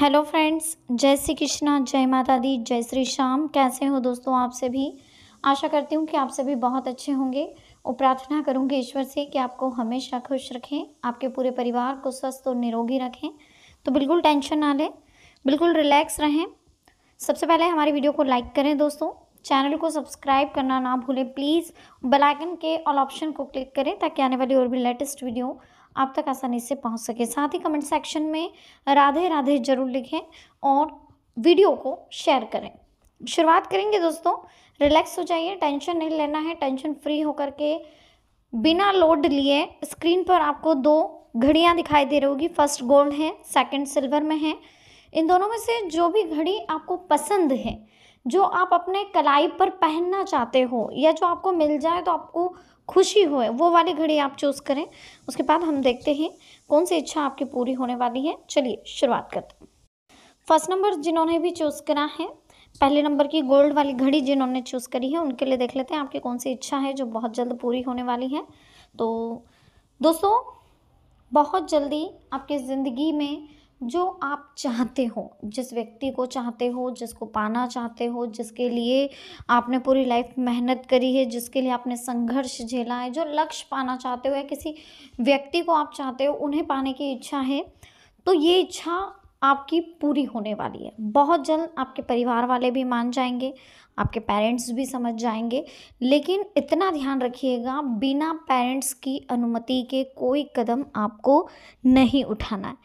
hello friends जय श्री कृष्णा जय माता दी जय श्री श्याम कैसे हो दोस्तों आप सभी आशा करती हूँ कि आप सभी बहुत अच्छे होंगे और प्रार्थना करूँगी ईश्वर से कि आपको हमेशा खुश रखें आपके पूरे परिवार को स्वस्थ और निरोगी रखें तो बिल्कुल टेंशन ना लें बिल्कुल रिलैक्स रहें सबसे पहले हमारी वीडियो को लाइक करें दोस्तों चैनल को सब्सक्राइब करना ना भूलें प्लीज़ बेलाइकन के ऑल ऑप्शन को क्लिक करें ताकि आने वाली और भी लेटेस्ट वीडियो आप तक आसानी से पहुंच सके साथ ही कमेंट सेक्शन में राधे राधे जरूर लिखें और वीडियो को शेयर करें शुरुआत करेंगे दोस्तों रिलैक्स हो जाइए टेंशन नहीं लेना है टेंशन फ्री होकर के बिना लोड लिए स्क्रीन पर आपको दो घड़ियाँ दिखाई दे रही होगी फर्स्ट गोल्ड है सेकंड सिल्वर में है इन दोनों में से जो भी घड़ी आपको पसंद है जो आप अपने कलाई पर पहनना चाहते हो या जो आपको मिल जाए तो आपको खुशी होए वो वाली घड़ी आप चूज़ करें उसके बाद हम देखते हैं कौन सी इच्छा आपकी पूरी होने वाली है चलिए शुरुआत करते हैं फर्स्ट नंबर जिन्होंने भी चूज़ करा है पहले नंबर की गोल्ड वाली घड़ी जिन्होंने चूज़ करी है उनके लिए देख लेते हैं आपकी कौन सी इच्छा है जो बहुत जल्द पूरी होने वाली है तो दोस्तों बहुत जल्दी आपकी ज़िंदगी में जो आप चाहते हो जिस व्यक्ति को चाहते हो जिसको पाना चाहते हो जिसके लिए आपने पूरी लाइफ मेहनत करी है जिसके लिए आपने संघर्ष झेला है जो लक्ष्य पाना चाहते हो या किसी व्यक्ति को आप चाहते हो उन्हें पाने की इच्छा है तो ये इच्छा आपकी पूरी होने वाली है बहुत जल्द आपके परिवार वाले भी मान जाएंगे आपके पेरेंट्स भी समझ जाएंगे लेकिन इतना ध्यान रखिएगा बिना पेरेंट्स की अनुमति के कोई कदम आपको नहीं उठाना है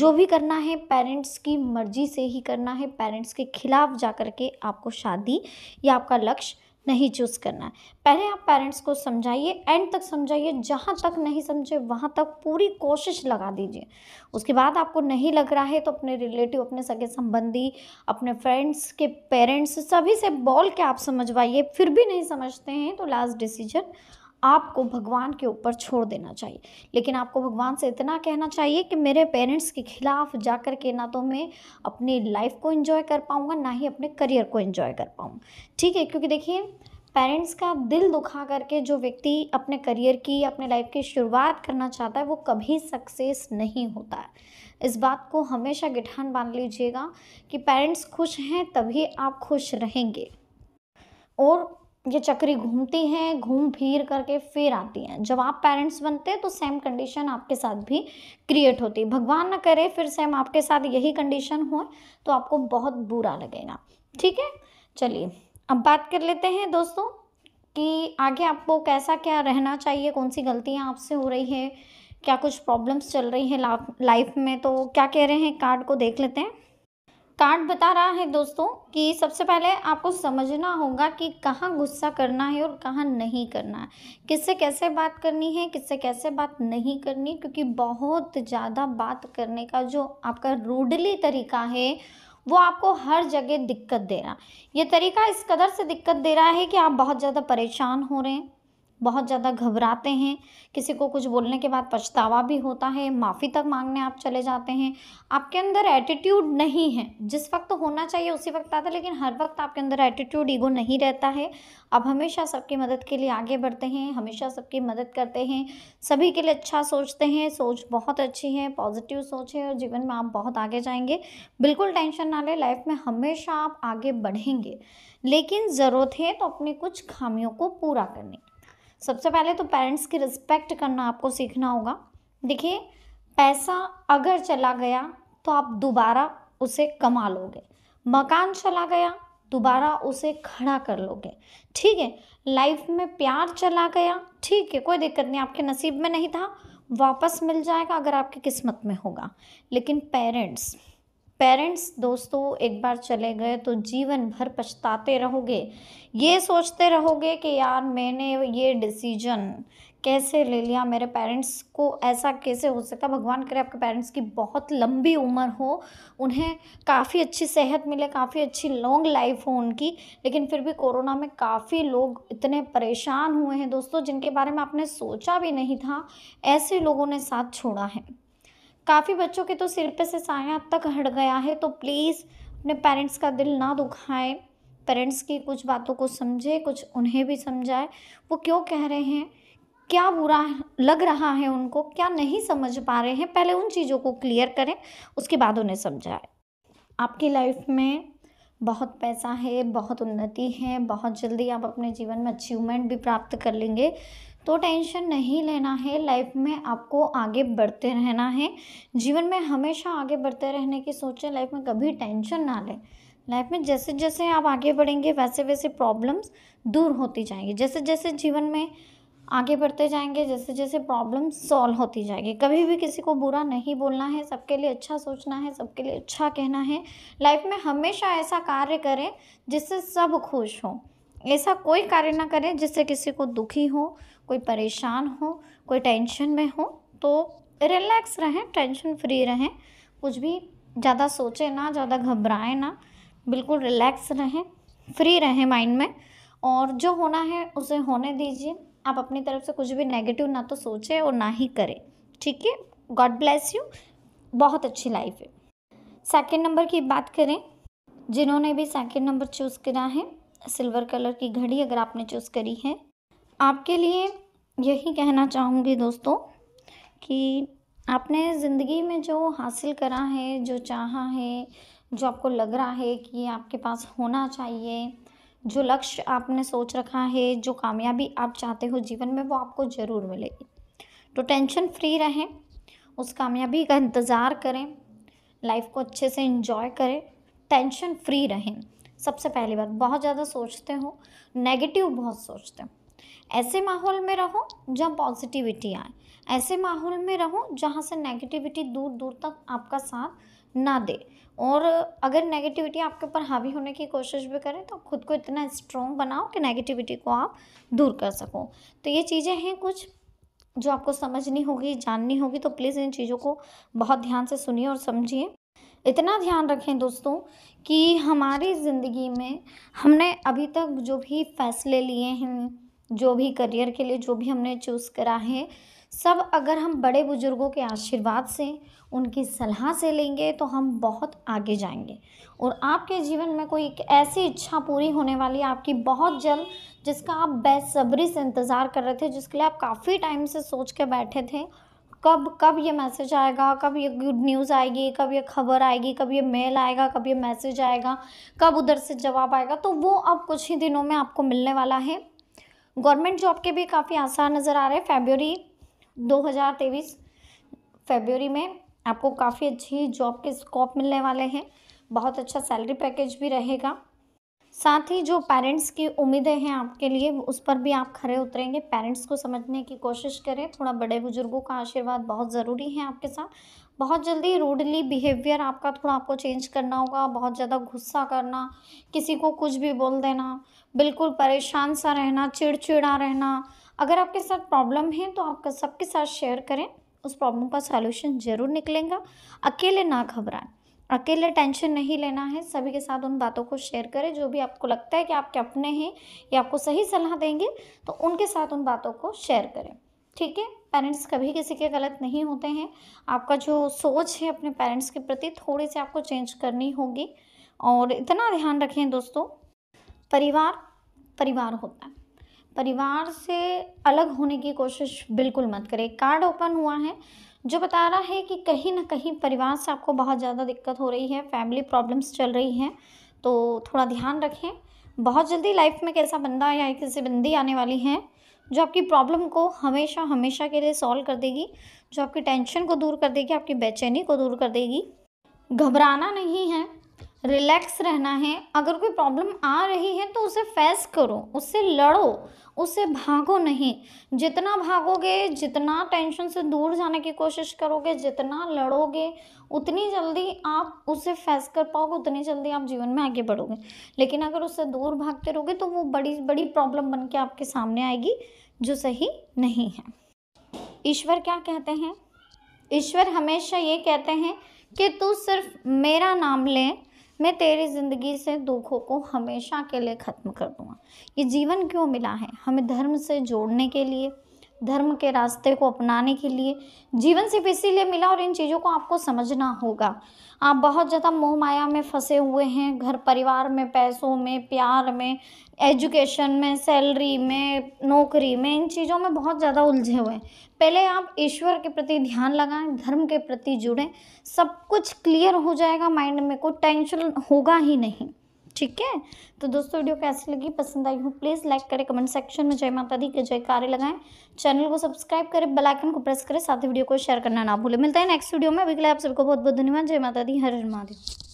जो भी करना है पेरेंट्स की मर्ज़ी से ही करना है पेरेंट्स के ख़िलाफ़ जा कर के आपको शादी या आपका लक्ष्य नहीं चूज़ करना है पहले आप पेरेंट्स को समझाइए एंड तक समझाइए जहाँ तक नहीं समझे वहाँ तक पूरी कोशिश लगा दीजिए उसके बाद आपको नहीं लग रहा है तो अपने रिलेटिव अपने सगे संबंधी अपने फ्रेंड्स के पेरेंट्स सभी से बोल के आप समझवाइए फिर भी नहीं समझते हैं तो लास्ट डिसीजन आपको भगवान के ऊपर छोड़ देना चाहिए लेकिन आपको भगवान से इतना कहना चाहिए कि मेरे पेरेंट्स के खिलाफ जा कर के ना तो मैं अपनी लाइफ को इन्जॉय कर पाऊँगा ना ही अपने करियर को इन्जॉय कर पाऊँगा ठीक है क्योंकि देखिए पेरेंट्स का दिल दुखा करके जो व्यक्ति अपने करियर की अपने लाइफ की शुरुआत करना चाहता है वो कभी सक्सेस नहीं होता है इस बात को हमेशा गिठान बांध लीजिएगा कि पेरेंट्स खुश हैं तभी आप खुश रहेंगे और ये चक्री घूमती हैं घूम फिर करके फिर आती हैं जब आप पेरेंट्स बनते हैं तो सेम कंडीशन आपके साथ भी क्रिएट होती है भगवान ना करे फिर सेम आपके साथ यही कंडीशन हो तो आपको बहुत बुरा लगेगा ठीक है चलिए अब बात कर लेते हैं दोस्तों कि आगे आपको कैसा क्या रहना चाहिए कौन सी गलतियाँ आपसे हो रही है क्या कुछ प्रॉब्लम्स चल रही हैं लाइफ में तो क्या कह रहे हैं कार्ड को देख लेते हैं कार्ड बता रहा है दोस्तों कि सबसे पहले आपको समझना होगा कि कहाँ गुस्सा करना है और कहाँ नहीं करना है किससे कैसे बात करनी है किससे कैसे बात नहीं करनी क्योंकि बहुत ज़्यादा बात करने का जो आपका रूडली तरीका है वो आपको हर जगह दिक्कत दे रहा ये तरीका इस कदर से दिक्कत दे रहा है कि आप बहुत ज़्यादा परेशान हो रहे हैं बहुत ज़्यादा घबराते हैं किसी को कुछ बोलने के बाद पछतावा भी होता है माफ़ी तक मांगने आप चले जाते हैं आपके अंदर एटीट्यूड नहीं है जिस वक्त होना चाहिए उसी वक्त आता है लेकिन हर वक्त आपके अंदर एटीट्यूड ईगो नहीं रहता है आप हमेशा सबकी मदद के लिए आगे बढ़ते हैं हमेशा सबकी मदद करते हैं सभी के लिए अच्छा सोचते हैं सोच बहुत अच्छी है पॉजिटिव सोच है और जीवन में आप बहुत आगे जाएंगे बिल्कुल टेंशन ना लें लाइफ में हमेशा आप आगे बढ़ेंगे लेकिन ज़रूरत है तो अपनी कुछ खामियों को पूरा करने की सबसे पहले तो पेरेंट्स की रिस्पेक्ट करना आपको सीखना होगा देखिए पैसा अगर चला गया तो आप दोबारा उसे कमा लोगे मकान चला गया दोबारा उसे खड़ा कर लोगे ठीक है लाइफ में प्यार चला गया ठीक है कोई दिक्कत नहीं आपके नसीब में नहीं था वापस मिल जाएगा अगर आपकी किस्मत में होगा लेकिन पेरेंट्स पेरेंट्स दोस्तों एक बार चले गए तो जीवन भर पछताते रहोगे ये सोचते रहोगे कि यार मैंने ये डिसीजन कैसे ले लिया मेरे पेरेंट्स को ऐसा कैसे हो सकता भगवान करे आपके पेरेंट्स की बहुत लंबी उम्र हो उन्हें काफ़ी अच्छी सेहत मिले काफ़ी अच्छी लॉन्ग लाइफ हो उनकी लेकिन फिर भी कोरोना में काफ़ी लोग इतने परेशान हुए हैं दोस्तों जिनके बारे में आपने सोचा भी नहीं था ऐसे लोगों ने साथ छोड़ा है काफ़ी बच्चों के तो सिर पे से साया तक हट गया है तो प्लीज़ अपने पेरेंट्स का दिल ना दुखाएं पेरेंट्स की कुछ बातों को समझे कुछ उन्हें भी समझाए वो क्यों कह रहे हैं क्या बुरा लग रहा है उनको क्या नहीं समझ पा रहे हैं पहले उन चीज़ों को क्लियर करें उसके बाद उन्हें समझाएं आपकी लाइफ में बहुत पैसा है बहुत उन्नति है बहुत जल्दी आप अपने जीवन में अचीवमेंट भी प्राप्त कर लेंगे तो टेंशन नहीं लेना है लाइफ में आपको आगे बढ़ते रहना है जीवन में हमेशा आगे बढ़ते रहने की सोचें लाइफ में कभी टेंशन ना लें लाइफ में जैसे जैसे आप आगे बढ़ेंगे वैसे वैसे प्रॉब्लम्स दूर होती जाएंगी जैसे जैसे जीवन में आगे बढ़ते जाएंगे जैसे जैसे प्रॉब्लम सॉल्व होती जाएगी कभी भी किसी को बुरा नहीं बोलना है सबके लिए अच्छा सोचना है सबके लिए अच्छा कहना है लाइफ में हमेशा ऐसा कार्य करें जिससे सब खुश हों ऐसा कोई कार्य ना करें जिससे किसी को दुखी हो कोई परेशान हो कोई टेंशन में हो तो रिलैक्स रहें टेंशन फ्री रहें कुछ भी ज़्यादा सोचें ना ज़्यादा घबराएं ना बिल्कुल रिलैक्स रहें फ्री रहें माइंड में और जो होना है उसे होने दीजिए आप अपनी तरफ से कुछ भी नेगेटिव ना तो सोचें और ना ही करें ठीक है गॉड ब्लेस यू बहुत अच्छी लाइफ है सेकेंड नंबर की बात करें जिन्होंने भी सेकेंड नंबर चूज़ करा है सिल्वर कलर की घड़ी अगर आपने चूज़ करी है आपके लिए यही कहना चाहूँगी दोस्तों कि आपने ज़िंदगी में जो हासिल करा है जो चाहा है जो आपको लग रहा है कि आपके पास होना चाहिए जो लक्ष्य आपने सोच रखा है जो कामयाबी आप चाहते हो जीवन में वो आपको ज़रूर मिलेगी तो टेंशन फ्री रहें उस कामयाबी का इंतज़ार करें लाइफ को अच्छे से इंजॉय करें टेंशन फ्री रहें सबसे पहली बात बहुत ज़्यादा सोचते हो नेगेटिव बहुत सोचते हो ऐसे माहौल में रहो जहाँ पॉजिटिविटी आए ऐसे माहौल में रहो जहाँ से नेगेटिविटी दूर दूर तक आपका साथ ना दे और अगर नेगेटिविटी आपके ऊपर हावी होने की कोशिश भी करें तो खुद को इतना स्ट्रॉन्ग बनाओ कि नेगेटिविटी को आप दूर कर सको तो ये चीज़ें हैं कुछ जो आपको समझनी होगी जाननी होगी तो प्लीज़ इन चीज़ों को बहुत ध्यान से सुनिए और समझिए इतना ध्यान रखें दोस्तों कि हमारी ज़िंदगी में हमने अभी तक जो भी फैसले लिए हैं जो भी करियर के लिए जो भी हमने चूज़ करा है सब अगर हम बड़े बुज़ुर्गों के आशीर्वाद से उनकी सलाह से लेंगे तो हम बहुत आगे जाएंगे और आपके जीवन में कोई एक ऐसी इच्छा पूरी होने वाली है आपकी बहुत जल्द जिसका आप बेसब्री से इंतज़ार कर रहे थे जिसके लिए आप काफ़ी टाइम से सोच के बैठे थे कब कब ये मैसेज आएगा कब ये गुड न्यूज़ आएगी कब ये खबर आएगी कब ये मेल आएगा कब ये मैसेज आएगा कब उधर से जवाब आएगा तो वो अब कुछ ही दिनों में आपको मिलने वाला है गवर्नमेंट जॉब के भी काफ़ी आसान नज़र आ रहे हैं फेब्रवरी 2023 फेब्रवरी में आपको काफ़ी अच्छी जॉब के स्कोप मिलने वाले हैं बहुत अच्छा सैलरी पैकेज भी रहेगा साथ ही जो पेरेंट्स की उम्मीदें हैं आपके लिए उस पर भी आप खरे उतरेंगे पेरेंट्स को समझने की कोशिश करें थोड़ा बड़े बुजुर्गों का आशीर्वाद बहुत ज़रूरी है आपके साथ बहुत जल्दी रूडली बिहेवियर आपका थोड़ा आपको चेंज करना होगा बहुत ज़्यादा गुस्सा करना किसी को कुछ भी बोल देना बिल्कुल परेशान सा रहना चिड़चिड़ा रहना अगर आपके साथ प्रॉब्लम है तो आपका सबके साथ शेयर करें उस प्रॉब्लम का सॉल्यूशन ज़रूर निकलेगा अकेले ना घबराएं अकेले टेंशन नहीं लेना है सभी के साथ उन बातों को शेयर करें जो भी आपको लगता है कि आपके अपने हैं या आपको सही सलाह देंगे तो उनके साथ उन बातों को शेयर करें ठीक है पेरेंट्स कभी किसी के गलत नहीं होते हैं आपका जो सोच है अपने पेरेंट्स के प्रति थोड़ी सी आपको चेंज करनी होगी और इतना ध्यान रखें दोस्तों परिवार परिवार होता है परिवार से अलग होने की कोशिश बिल्कुल मत करें कार्ड ओपन हुआ है जो बता रहा है कि कहीं ना कहीं परिवार से आपको बहुत ज़्यादा दिक्कत हो रही है फैमिली प्रॉब्लम्स चल रही हैं तो थोड़ा ध्यान रखें बहुत जल्दी लाइफ में कैसा बंदा या कैसी बंदी आने वाली है जो आपकी प्रॉब्लम को हमेशा हमेशा के लिए सॉल्व कर देगी जो आपकी टेंशन को दूर कर देगी आपकी बेचैनी को दूर कर देगी घबराना नहीं है रिलैक्स रहना है अगर कोई प्रॉब्लम आ रही है तो उसे फेस करो उससे लड़ो उससे भागो नहीं जितना भागोगे जितना टेंशन से दूर जाने की कोशिश करोगे जितना लड़ोगे उतनी जल्दी आप उसे फेस कर पाओगे उतनी जल्दी आप जीवन में आगे बढ़ोगे लेकिन अगर उससे दूर भागते रहोगे तो वो बड़ी बड़ी प्रॉब्लम बन के आपके सामने आएगी जो सही नहीं है ईश्वर क्या कहते हैं ईश्वर हमेशा ये कहते हैं कि तू सिर्फ मेरा नाम ले मैं तेरी ज़िंदगी से दुखों को हमेशा के लिए ख़त्म कर दूँगा ये जीवन क्यों मिला है हमें धर्म से जोड़ने के लिए धर्म के रास्ते को अपनाने के लिए जीवन सिर्फ इसीलिए मिला और इन चीज़ों को आपको समझना होगा आप बहुत ज़्यादा मोह माया में फंसे हुए हैं घर परिवार में पैसों में प्यार में एजुकेशन में सैलरी में नौकरी में इन चीज़ों में बहुत ज़्यादा उलझे हुए हैं पहले आप ईश्वर के प्रति ध्यान लगाएं धर्म के प्रति जुड़ें सब कुछ क्लियर हो जाएगा माइंड में कोई टेंशन होगा ही नहीं ठीक है तो दोस्तों वीडियो कैसी लगी पसंद आई हो प्लीज़ लाइक करें कमेंट सेक्शन में जय माता दी के जय कार्य लगाएं चैनल को सब्सक्राइब करें बेल आइकन को प्रेस करें साथ ही वीडियो को शेयर करना ना भूलें मिलता है नेक्स्ट वीडियो में अभी के लिए आप सबको बहुत बहुत धन्यवाद जय माता दी हर हर महादेव